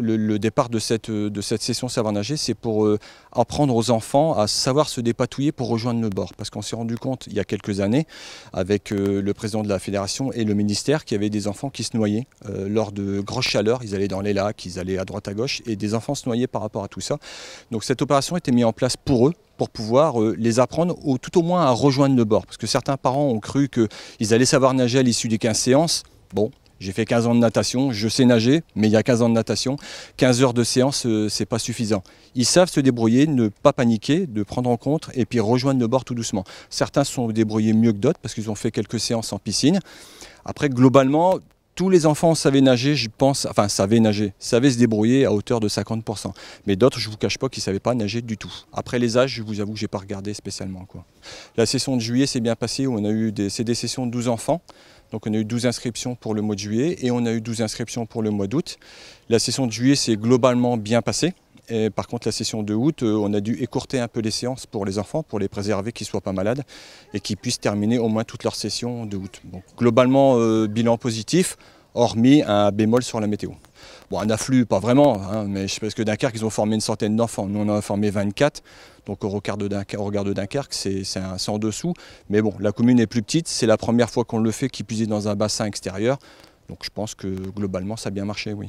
le, départ de cette, euh, de cette session savoir nager, c'est pour euh, apprendre aux enfants à savoir se dépatouiller pour rejoindre le bord. Parce qu'on s'est rendu compte il y a quelques années, avec euh, le président de la fédération et le ministère, qu'il y avait des enfants qui se noyaient lors de grosses chaleurs. Ils allaient dans les lacs, ils allaient à droite à gauche, et des enfants se noyaient par rapport à tout ça. Donc cette opération était mise en place pour eux, pour pouvoir les apprendre ou tout au moins à rejoindre le bord. Parce que certains parents ont cru qu'ils allaient savoir nager à l'issue des 15 séances. Bon, j'ai fait 15 ans de natation, je sais nager, mais il y a 15 ans de natation, 15 heures de séance, euh, c'est pas suffisant. Ils savent se débrouiller, ne pas paniquer, de prendre en compte et puis rejoindre le bord tout doucement. Certains se sont débrouillés mieux que d'autres parce qu'ils ont fait quelques séances en piscine. Après, globalement, tous les enfants savaient nager, je pense, enfin savaient nager, savaient se débrouiller à hauteur de 50%. Mais d'autres, je ne vous cache pas, qu'ils ne savaient pas nager du tout. Après les âges, je vous avoue que je n'ai pas regardé spécialement. Quoi. La session de juillet s'est bien passée, on a eu des, des sessions de 12 enfants. Donc on a eu 12 inscriptions pour le mois de juillet et on a eu 12 inscriptions pour le mois d'août. La session de juillet s'est globalement bien passée. par contre, la session de août, euh, on a dû écourter un peu les séances pour les enfants, pour les préserver qu'ils ne soient pas malades et qu'ils puissent terminer au moins toute leur session de août. Donc, globalement, euh, bilan positif, hormis un bémol sur la météo. Bon, un afflux, pas vraiment, hein, mais parce que Dunkerque, ils ont formé une centaine d'enfants. Nous, on en a formé 24. Donc au regard de Dunkerque, regard de c'est en dessous. Mais bon, la commune est plus petite. C'est la première fois qu'on le fait, qui puisait dans un bassin extérieur. Donc je pense que globalement, ça a bien marché, oui.